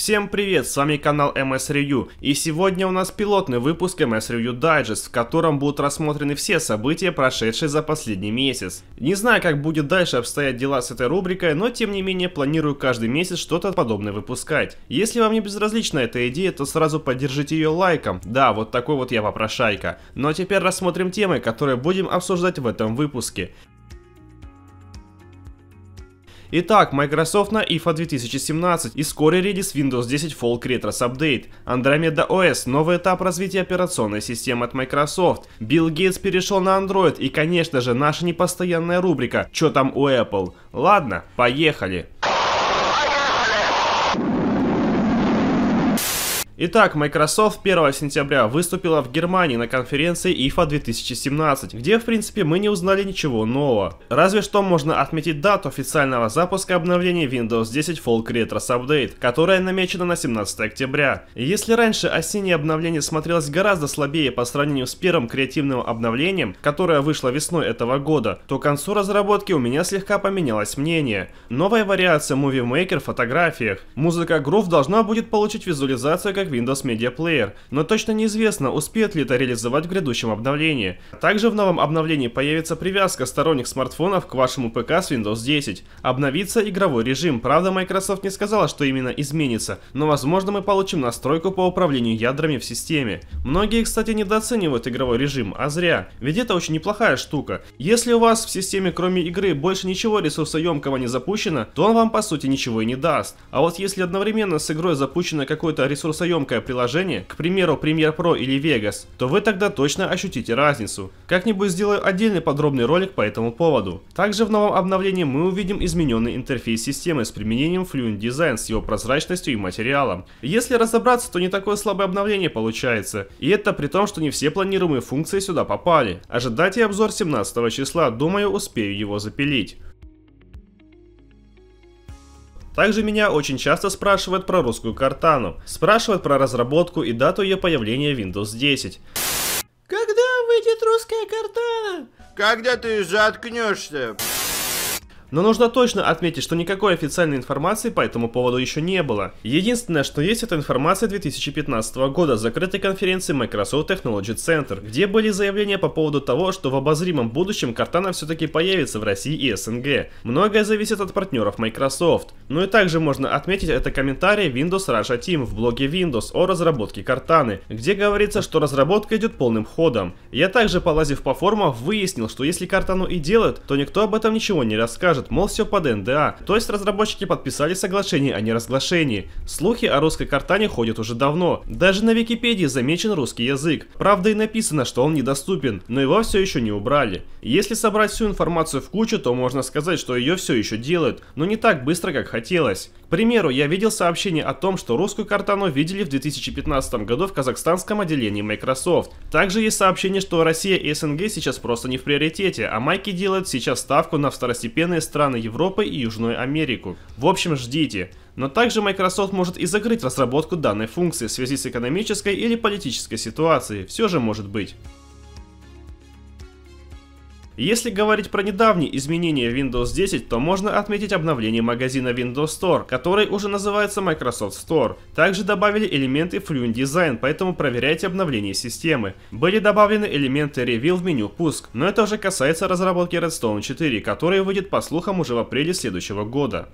Всем привет, с вами канал MS Review, и сегодня у нас пилотный выпуск MS Review Digest, в котором будут рассмотрены все события, прошедшие за последний месяц. Не знаю, как будет дальше обстоять дела с этой рубрикой, но тем не менее планирую каждый месяц что-то подобное выпускать. Если вам не безразлична эта идея, то сразу поддержите ее лайком, да, вот такой вот я попрошайка. Ну а теперь рассмотрим темы, которые будем обсуждать в этом выпуске. Итак, Microsoft на IFA 2017 и вскоре релиз Windows 10 Fall Creators Update, Andromeda OS, новый этап развития операционной системы от Microsoft, Билл Гейтс перешел на Android и, конечно же, наша непостоянная рубрика «Чё там у Apple?». Ладно, поехали! Итак, Microsoft 1 сентября выступила в Германии на конференции IFA 2017, где в принципе мы не узнали ничего нового. Разве что можно отметить дату официального запуска обновления Windows 10 Fall Creators Update, которая намечена на 17 октября. если раньше осеннее обновление смотрелось гораздо слабее по сравнению с первым креативным обновлением, которое вышло весной этого года, то к концу разработки у меня слегка поменялось мнение. Новая вариация Movie Maker в фотографиях. Музыка Groove должна будет получить визуализацию как Windows Media Player, но точно неизвестно, успеет ли это реализовать в грядущем обновлении. Также в новом обновлении появится привязка сторонних смартфонов к вашему ПК с Windows 10. Обновится игровой режим, правда Microsoft не сказала, что именно изменится, но возможно мы получим настройку по управлению ядрами в системе. Многие, кстати, недооценивают игровой режим, а зря, ведь это очень неплохая штука. Если у вас в системе кроме игры больше ничего ресурсоемкого не запущено, то он вам по сути ничего и не даст. А вот если одновременно с игрой запущено какое-то ресурсоемкое емкое приложение, к примеру Premiere Pro или Vegas, то вы тогда точно ощутите разницу. Как-нибудь сделаю отдельный подробный ролик по этому поводу. Также в новом обновлении мы увидим измененный интерфейс системы с применением Fluent Design с его прозрачностью и материалом. Если разобраться, то не такое слабое обновление получается. И это при том, что не все планируемые функции сюда попали. Ожидайте обзор 17 числа, думаю успею его запилить. Также меня очень часто спрашивают про русскую картану, спрашивают про разработку и дату ее появления в Windows 10. Когда выйдет русская картана? Когда ты заткнешься? Но нужно точно отметить, что никакой официальной информации по этому поводу еще не было. Единственное, что есть, это информация 2015 года закрытой конференции Microsoft Technology Center, где были заявления по поводу того, что в обозримом будущем Cortana все-таки появится в России и СНГ. Многое зависит от партнеров Microsoft. Ну и также можно отметить это комментарий Windows Russia Team в блоге Windows о разработке картаны, где говорится, что разработка идет полным ходом. Я также, полазив по форумам, выяснил, что если картану и делают, то никто об этом ничего не расскажет, мол все под НДА. То есть разработчики подписали соглашение о а неразглашении. Слухи о русской картане ходят уже давно. Даже на Википедии замечен русский язык. Правда и написано, что он недоступен, но его все еще не убрали. Если собрать всю информацию в кучу, то можно сказать, что ее все еще делают, но не так быстро, как хотят хотелось. К примеру, я видел сообщение о том, что русскую картану видели в 2015 году в казахстанском отделении Microsoft. Также есть сообщение, что Россия и СНГ сейчас просто не в приоритете, а майки делают сейчас ставку на второстепенные страны Европы и Южную Америку. В общем, ждите. Но также Microsoft может и закрыть разработку данной функции в связи с экономической или политической ситуацией, все же может быть. Если говорить про недавние изменения в Windows 10, то можно отметить обновление магазина Windows Store, который уже называется Microsoft Store. Также добавили элементы Fluent Design, поэтому проверяйте обновление системы. Были добавлены элементы Reveal в меню Пуск, но это уже касается разработки Redstone 4, который выйдет по слухам уже в апреле следующего года.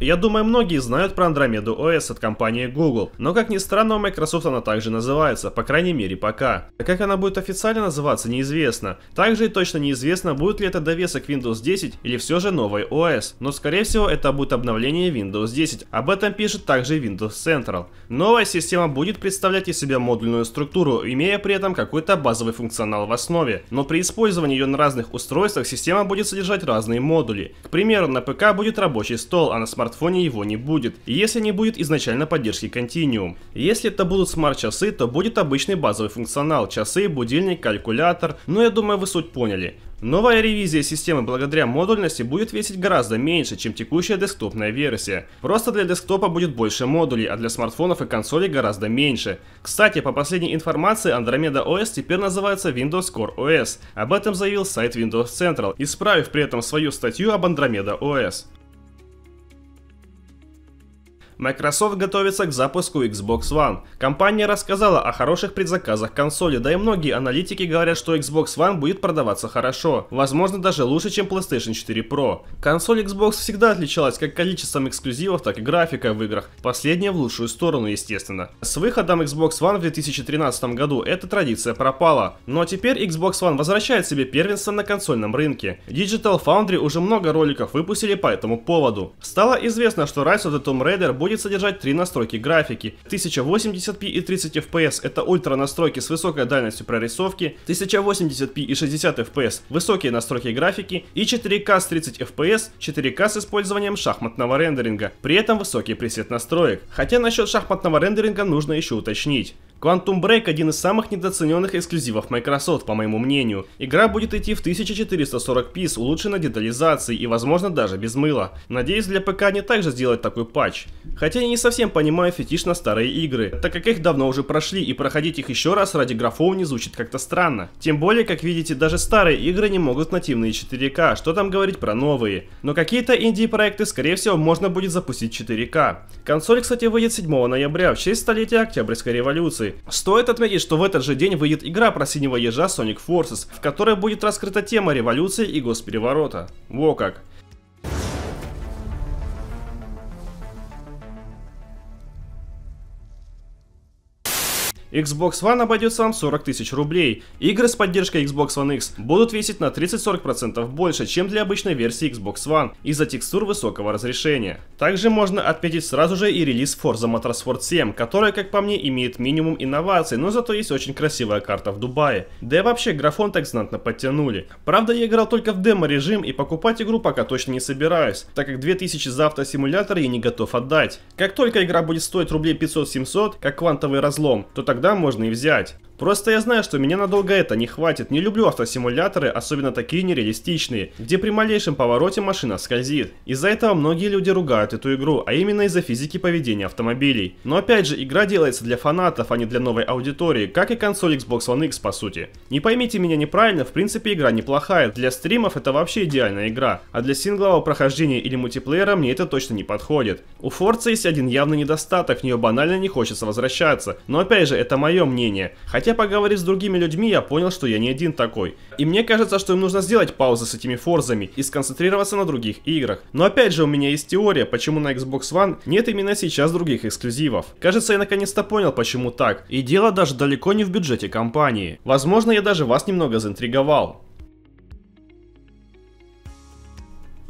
Я думаю, многие знают про Andromeda OS от компании Google, но как ни странно, у Microsoft она также называется, по крайней мере пока. А как она будет официально называться, неизвестно. Также и точно неизвестно, будет ли это довесок Windows 10 или все же новый OS, но скорее всего это будет обновление Windows 10, об этом пишет также Windows Central. Новая система будет представлять из себя модульную структуру, имея при этом какой-то базовый функционал в основе, но при использовании ее на разных устройствах система будет содержать разные модули. К примеру, на ПК будет рабочий стол, а на смартфоне смартфоне его не будет, если не будет изначально поддержки Continuum. Если это будут смарт-часы, то будет обычный базовый функционал, часы, будильник, калькулятор, но ну, я думаю вы суть поняли. Новая ревизия системы благодаря модульности будет весить гораздо меньше, чем текущая десктопная версия. Просто для десктопа будет больше модулей, а для смартфонов и консолей гораздо меньше. Кстати, по последней информации, Andromeda OS теперь называется Windows Core OS. Об этом заявил сайт Windows Central, исправив при этом свою статью об Andromeda OS. Microsoft готовится к запуску Xbox One. Компания рассказала о хороших предзаказах консоли, да и многие аналитики говорят, что Xbox One будет продаваться хорошо, возможно даже лучше, чем PlayStation 4 Pro. Консоль Xbox всегда отличалась как количеством эксклюзивов, так и графикой в играх, последняя в лучшую сторону, естественно. С выходом Xbox One в 2013 году эта традиция пропала, но теперь Xbox One возвращает себе первенство на консольном рынке. Digital Foundry уже много роликов выпустили по этому поводу. Стало известно, что Rise of the Tomb Raider будет будет содержать три настройки графики. 1080p и 30 FPS – это ультра настройки с высокой дальностью прорисовки, 1080p и 60 FPS – высокие настройки графики и 4 k с 30 FPS, 4 4K с использованием шахматного рендеринга, при этом высокий пресет настроек. Хотя насчет шахматного рендеринга нужно еще уточнить. Quantum Break один из самых недооцененных эксклюзивов Microsoft, по моему мнению. Игра будет идти в 1440p с улучшенной детализацией и, возможно, даже без мыла. Надеюсь, для ПК они также сделают такой патч. Хотя я не совсем понимаю фетиш на старые игры, так как их давно уже прошли, и проходить их еще раз ради графов не звучит как-то странно. Тем более, как видите, даже старые игры не могут нативные 4К, что там говорить про новые. Но какие-то инди-проекты, скорее всего, можно будет запустить 4К. Консоль, кстати, выйдет 7 ноября в честь столетия Октябрьской революции. Стоит отметить, что в этот же день выйдет игра про синего ежа Sonic Forces, в которой будет раскрыта тема революции и госпереворота. Во как! Xbox One обойдется вам 40 тысяч рублей. Игры с поддержкой Xbox One X будут весить на 30-40% больше, чем для обычной версии Xbox One, из-за текстур высокого разрешения. Также можно отметить сразу же и релиз Forza Motorsport 7, которая, как по мне, имеет минимум инноваций, но зато есть очень красивая карта в Дубае. Да и вообще, графон так знатно подтянули. Правда, я играл только в демо-режим и покупать игру пока точно не собираюсь, так как 2000 за автосимулятор я не готов отдать. Как только игра будет стоить рублей 500-700, как квантовый разлом, то так тогда можно и взять. Просто я знаю, что меня надолго это не хватит. Не люблю автосимуляторы, особенно такие нереалистичные, где при малейшем повороте машина скользит. Из-за этого многие люди ругают эту игру, а именно из-за физики поведения автомобилей. Но опять же, игра делается для фанатов, а не для новой аудитории, как и консоль Xbox One X по сути. Не поймите меня неправильно, в принципе игра неплохая, для стримов это вообще идеальная игра, а для синглового прохождения или мультиплеера мне это точно не подходит. У Forza есть один явный недостаток, в нее банально не хочется возвращаться, но опять же, это мое мнение. Хотя Хотя, поговорив с другими людьми, я понял, что я не один такой. И мне кажется, что им нужно сделать паузы с этими форзами и сконцентрироваться на других играх. Но опять же, у меня есть теория, почему на Xbox One нет именно сейчас других эксклюзивов. Кажется, я наконец-то понял, почему так. И дело даже далеко не в бюджете компании. Возможно, я даже вас немного заинтриговал.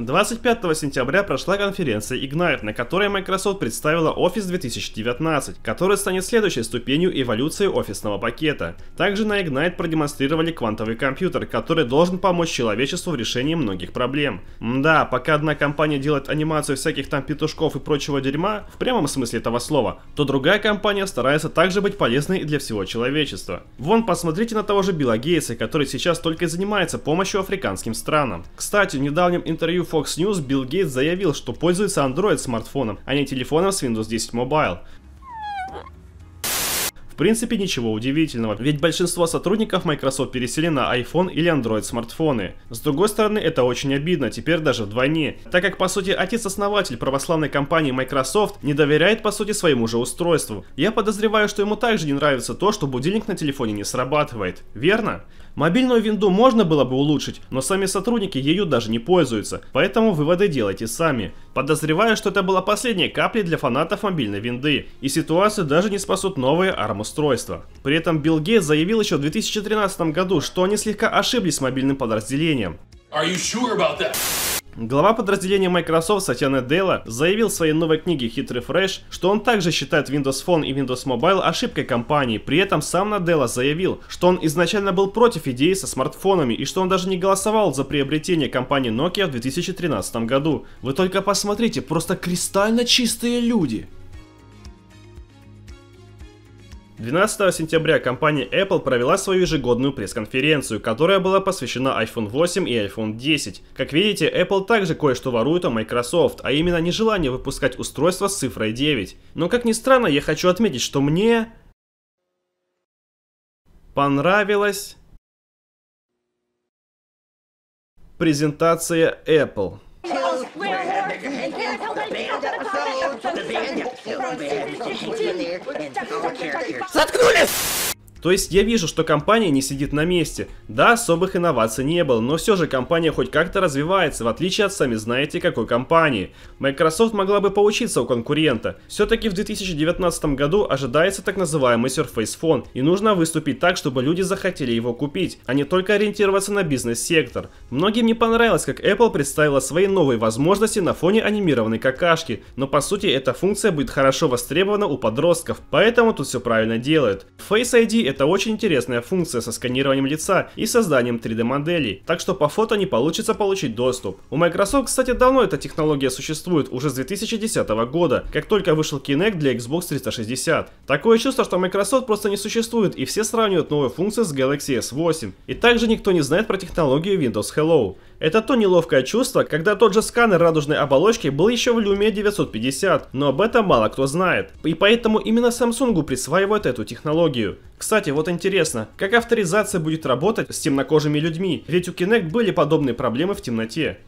25 сентября прошла конференция Ignite, на которой Microsoft представила Office 2019, который станет следующей ступенью эволюции офисного пакета. Также на Ignite продемонстрировали квантовый компьютер, который должен помочь человечеству в решении многих проблем. Да, пока одна компания делает анимацию всяких там петушков и прочего дерьма, в прямом смысле этого слова, то другая компания старается также быть полезной для всего человечества. Вон, посмотрите на того же Билла Гейтса, который сейчас только и занимается помощью африканским странам. Кстати, в недавнем интервью Fox News Билл Гейтс заявил, что пользуется Android смартфоном, а не телефоном с Windows 10 Mobile. В принципе, ничего удивительного, ведь большинство сотрудников Microsoft пересели на iPhone или Android смартфоны. С другой стороны, это очень обидно, теперь даже вдвойне, так как, по сути, отец-основатель православной компании Microsoft не доверяет, по сути, своему же устройству. Я подозреваю, что ему также не нравится то, что будильник на телефоне не срабатывает, верно? Мобильную винду можно было бы улучшить, но сами сотрудники ею даже не пользуются, поэтому выводы делайте сами. Подозреваю, что это была последняя капля для фанатов мобильной винды, и ситуацию даже не спасут новые ARM-устройства. При этом Билл Гейтс заявил еще в 2013 году, что они слегка ошиблись с мобильным подразделением. Are you sure about that? Глава подразделения Microsoft Сатьяна Дейла заявил в своей новой книге «Хитрый фреш», что он также считает Windows Phone и Windows Mobile ошибкой компании. При этом сам Надела заявил, что он изначально был против идеи со смартфонами и что он даже не голосовал за приобретение компании Nokia в 2013 году. Вы только посмотрите, просто кристально чистые люди. 12 сентября компания Apple провела свою ежегодную пресс-конференцию, которая была посвящена iPhone 8 и iPhone 10. Как видите, Apple также кое-что ворует у Microsoft, а именно нежелание выпускать устройство с цифрой 9. Но как ни странно, я хочу отметить, что мне понравилась презентация Apple. Where and parents help me out of the comments. Заткнулись! То есть я вижу, что компания не сидит на месте. Да, особых инноваций не было, но все же компания хоть как-то развивается, в отличие от сами знаете какой компании. Microsoft могла бы поучиться у конкурента. Все-таки в 2019 году ожидается так называемый Surface Phone, и нужно выступить так, чтобы люди захотели его купить, а не только ориентироваться на бизнес-сектор. Многим не понравилось, как Apple представила свои новые возможности на фоне анимированной какашки, но по сути эта функция будет хорошо востребована у подростков, поэтому тут все правильно делают. Face ID это очень интересная функция со сканированием лица и созданием 3D-моделей, так что по фото не получится получить доступ. У Microsoft, кстати, давно эта технология существует, уже с 2010 года, как только вышел Kinect для Xbox 360. Такое чувство, что Microsoft просто не существует и все сравнивают новую функцию с Galaxy S8. И также никто не знает про технологию Windows Hello. Это то неловкое чувство, когда тот же сканер радужной оболочки был еще в Lumia 950, но об этом мало кто знает. И поэтому именно Samsung присваивают эту технологию. Кстати, вот интересно, как авторизация будет работать с темнокожими людьми? Ведь у Kinect были подобные проблемы в темноте.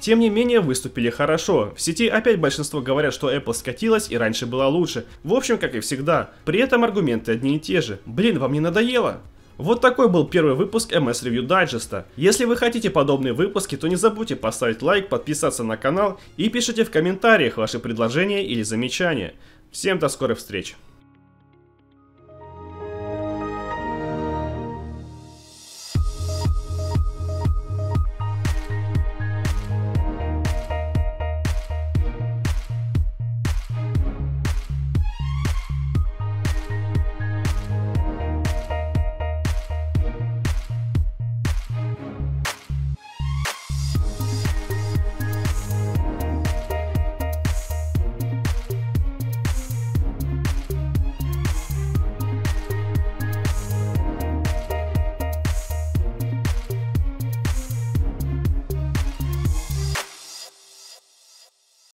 Тем не менее, выступили хорошо. В сети опять большинство говорят, что Apple скатилась и раньше была лучше. В общем, как и всегда. При этом аргументы одни и те же. Блин, вам не надоело? Вот такой был первый выпуск MS Review Digest. Если вы хотите подобные выпуски, то не забудьте поставить лайк, подписаться на канал и пишите в комментариях ваши предложения или замечания. Всем до скорых встреч!